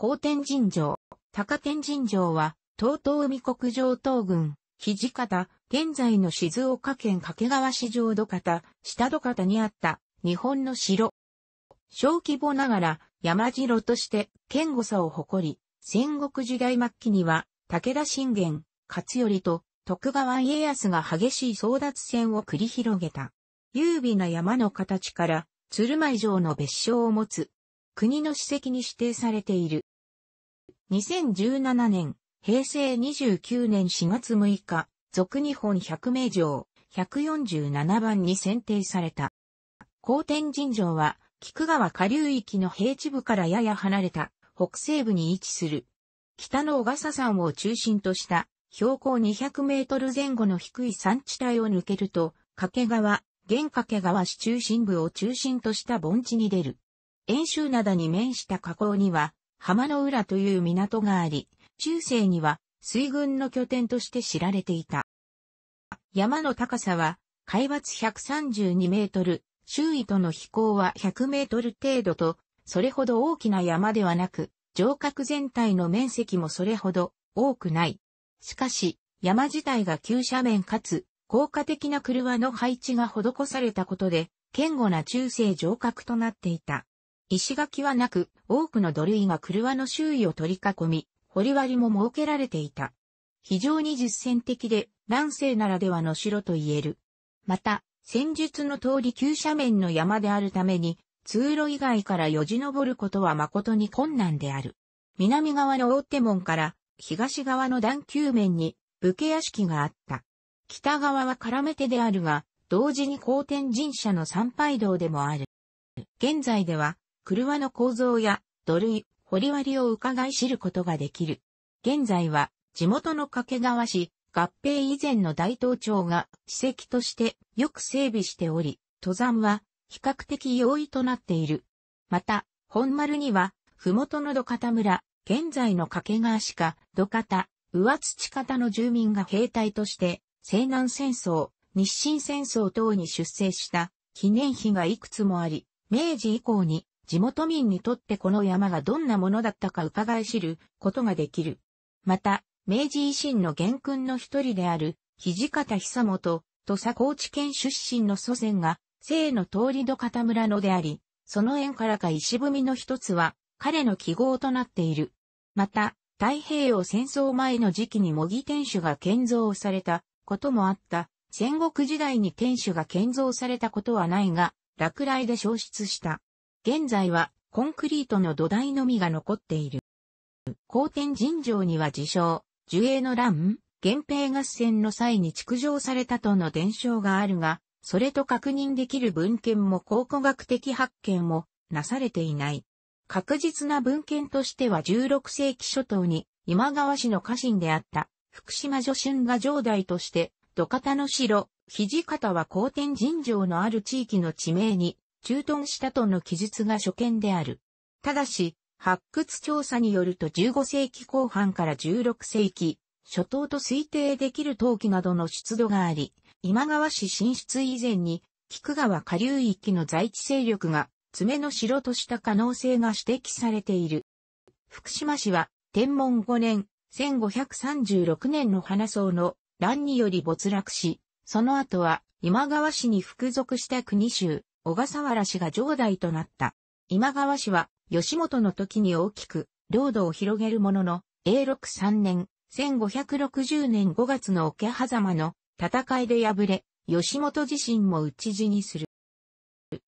高天神城、高天神城は、東東海国上東郡、土方、現在の静岡県掛川市上土方、下土方にあった日本の城。小規模ながら山城として堅固さを誇り、戦国時代末期には武田信玄、勝頼と徳川家康が激しい争奪戦を繰り広げた。優美な山の形から鶴舞城の別称を持つ国の史跡に指定されている。2017年、平成29年4月6日、俗日本百名城、147番に選定された。高天神城は、菊川下流域の平地部からやや離れた北西部に位置する。北の小笠山を中心とした標高200メートル前後の低い山地帯を抜けると、掛川、現掛川市中心部を中心とした盆地に出る。遠州灘に面した河口には、浜の浦という港があり、中世には水軍の拠点として知られていた。山の高さは、海抜132メートル、周囲との飛行は100メートル程度と、それほど大きな山ではなく、城郭全体の面積もそれほど多くない。しかし、山自体が急斜面かつ、効果的な車の配置が施されたことで、堅固な中世城郭となっていた。石垣はなく、多くの土塁が車の周囲を取り囲み、り割も設けられていた。非常に実践的で、乱世ならではの城と言える。また、戦術の通り急斜面の山であるために、通路以外からよじ登ることは誠に困難である。南側の大手門から東側の段球面に武家屋敷があった。北側は絡め手であるが、同時に高天神社の参拝道でもある。現在では車の構造や土塁、掘り割りを伺い知ることができる。現在は地元の掛川市、合併以前の大東町が史跡としてよく整備しており、登山は比較的容易となっている。また、本丸には、麓の土方村、現在の掛川市か土方、上土方の住民が兵隊として、西南戦争、日清戦争等に出征した記念碑がいくつもあり、明治以降に地元民にとってこの山がどんなものだったか伺い知ることができる。また、明治維新の元勲の一人である、土方久本、土佐高知県出身の祖先が、生の通りの方村のであり、その縁からか石踏みの一つは、彼の記号となっている。また、太平洋戦争前の時期に模擬天守が建造されたこともあった。戦国時代に天守が建造されたことはないが、落雷で消失した。現在はコンクリートの土台のみが残っている。後天神城には自称、樹影の乱、源平合戦の際に築城されたとの伝承があるが、それと確認できる文献も考古学的発見もなされていない。確実な文献としては16世紀初頭に今川氏の家臣であった福島女春が城代として土方の城、土方は後天神城のある地域の地名に駐屯したとの記述が初見である。ただし、発掘調査によると15世紀後半から16世紀、初頭と推定できる陶器などの出土があり、今川市進出以前に、菊川下流域の在地勢力が、爪の城とした可能性が指摘されている。福島市は、天文5年、1536年の花草の乱により没落し、その後は今川市に服属した国州、小笠原氏が上代となった。今川氏は、吉本の時に大きく、領土を広げるものの、永禄3年、1560年5月の桶狭間の戦いで敗れ、吉本自身も討ち死にする。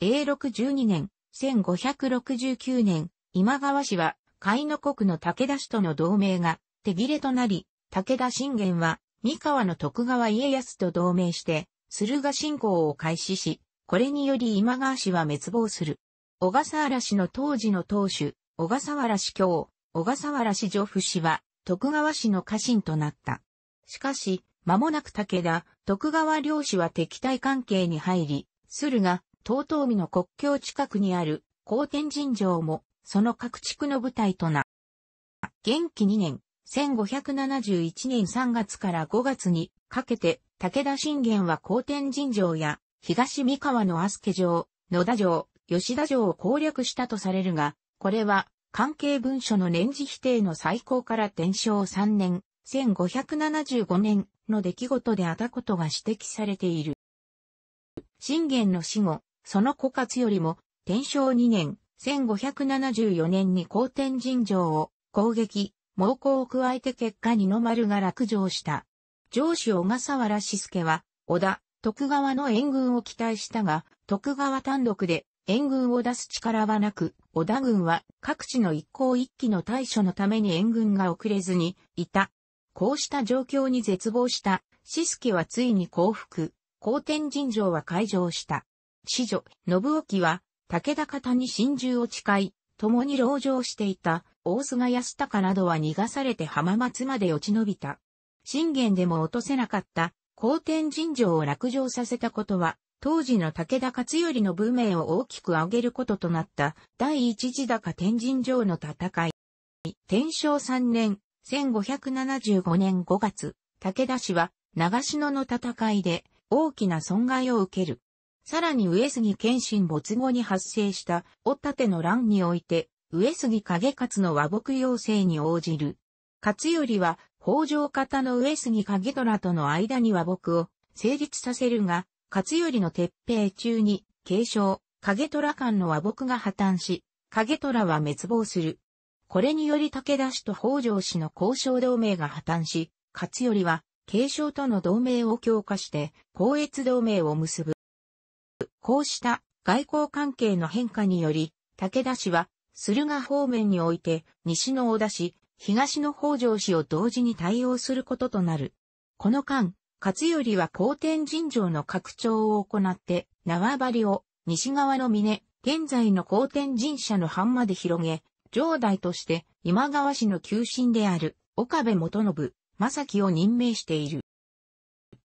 永禄12年、1569年、今川氏は、海の国の武田氏との同盟が手切れとなり、武田信玄は、三河の徳川家康と同盟して、駿河信仰を開始し、これにより今川氏は滅亡する。小笠原氏の当時の当主、小笠原氏教、小笠原氏女夫氏は、徳川氏の家臣となった。しかし、間もなく武田、徳川領氏は敵対関係に入り、駿河、東東美の国境近くにある、高天神城も、その各地区の舞台とな。元気2年、1571年3月から5月にかけて、武田信玄は高天神城や東三河のアスケ城、野田城、吉田城を攻略したとされるが、これは関係文書の年次否定の最高から天正3年、1575年の出来事であったことが指摘されている。信玄の死後、その枯渇よりも、天正2年、1574年に高天神城を攻撃、猛攻を加えて結果二の丸が落城した。上司小笠原志助は、織田、徳川の援軍を期待したが、徳川単独で援軍を出す力はなく、織田軍は各地の一向一揆の対処のために援軍が遅れずにいた。こうした状況に絶望した、シスケはついに降伏、後天神城は開城した。次女、信興は武田方に真珠を誓い、共に籠城していた大菅安隆などは逃がされて浜松まで落ち延びた。信玄でも落とせなかった高天神城を落城させたことは、当時の武田勝頼の武名を大きく上げることとなった第一次高天神城の戦い。天正3年、1575年5月、武田氏は長篠の戦いで大きな損害を受ける。さらに上杉謙信没後に発生したお盾の乱において、上杉影勝の和睦要請に応じる。勝頼は北条方の上杉景虎との間に和睦を成立させるが、勝頼の鉄兵中に、継承、影虎間の和睦が破綻し、影虎は滅亡する。これにより武田氏と北条氏の交渉同盟が破綻し、勝頼は、継承との同盟を強化して、交越同盟を結ぶ。こうした外交関係の変化により、武田氏は、駿河方面において、西の織田氏、東の北条氏を同時に対応することとなる。この間、勝頼は皇天神城の拡張を行って、縄張りを西側の峰、現在の皇天神社の藩まで広げ、城代として今川氏の旧臣である岡部元信、正樹を任命している。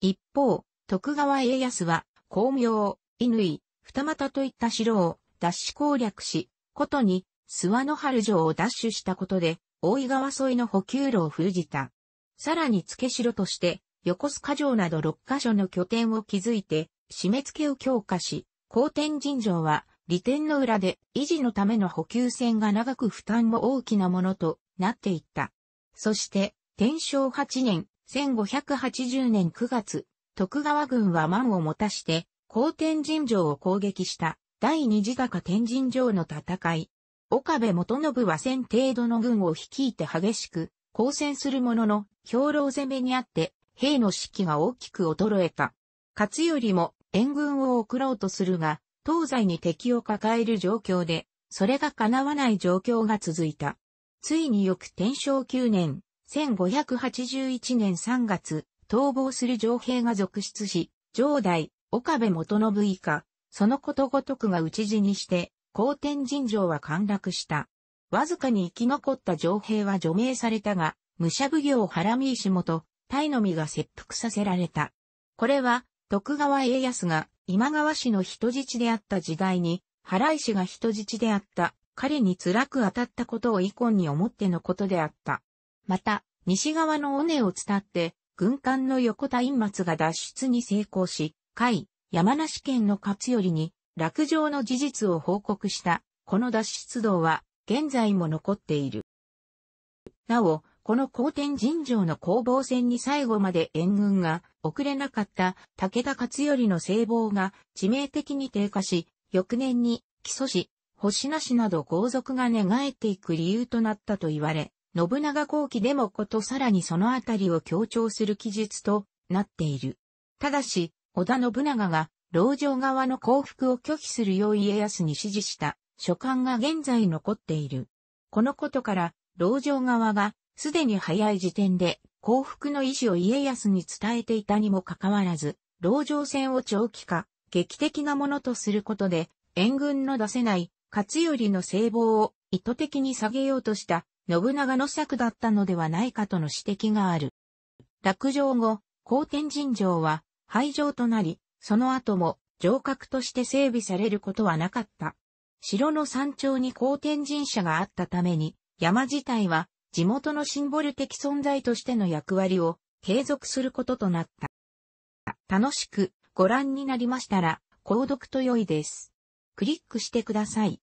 一方、徳川家康は、光明、乾、二股といった城を奪取攻略し、ことに、諏訪の春城を奪取したことで、大井川沿いの補給路を封じた。さらに付け城として、横須賀城など6カ所の拠点を築いて、締め付けを強化し、高天神城は、利点の裏で維持のための補給線が長く負担も大きなものとなっていった。そして、天正8年、1580年9月、徳川軍は満を持たして、高天神城を攻撃した第二次高天神城の戦い。岡部元信は千程度の軍を率いて激しく、抗戦するものの、兵糧攻めにあって、兵の士気が大きく衰えた。勝よりも援軍を送ろうとするが、東西に敵を抱える状況で、それが叶わない状況が続いた。ついに翌天正9年、1581年3月、逃亡する上兵が続出し、上代、岡部元信以下、そのことごとくが討ち死にして、皇天神城は陥落した。わずかに生き残った城兵は除名されたが、武者奉行ハラミー氏元、タイの実が切腹させられた。これは、徳川家康が今川氏の人質であった時代に、原石が人質であった彼に辛く当たったことを遺恨に思ってのことであった。また、西側の尾根を伝って、軍艦の横田陰松が脱出に成功し、甲斐、山梨県の勝頼に落城の事実を報告した、この脱出道は、現在も残っている。なお、この高天神城の攻防戦に最後まで援軍が遅れなかった武田勝頼の聖望が致命的に低下し、翌年に基礎し、星なしなど豪族が寝返っていく理由となったと言われ、信長後期でもことさらにそのあたりを強調する記述となっている。ただし、織田信長が老城側の降伏を拒否するよう家康に指示した書簡が現在残っている。このことから、老城側がすでに早い時点で降伏の意思を家康に伝えていたにもかかわらず、老城戦を長期化、劇的なものとすることで、援軍の出せない勝頼の聖望を意図的に下げようとした信長の策だったのではないかとの指摘がある。落城後、後天神城は廃城となり、その後も城郭として整備されることはなかった。城の山頂に高天神社があったために、山自体は地元のシンボル的存在としての役割を継続することとなった。楽しくご覧になりましたら、購読と良いです。クリックしてください。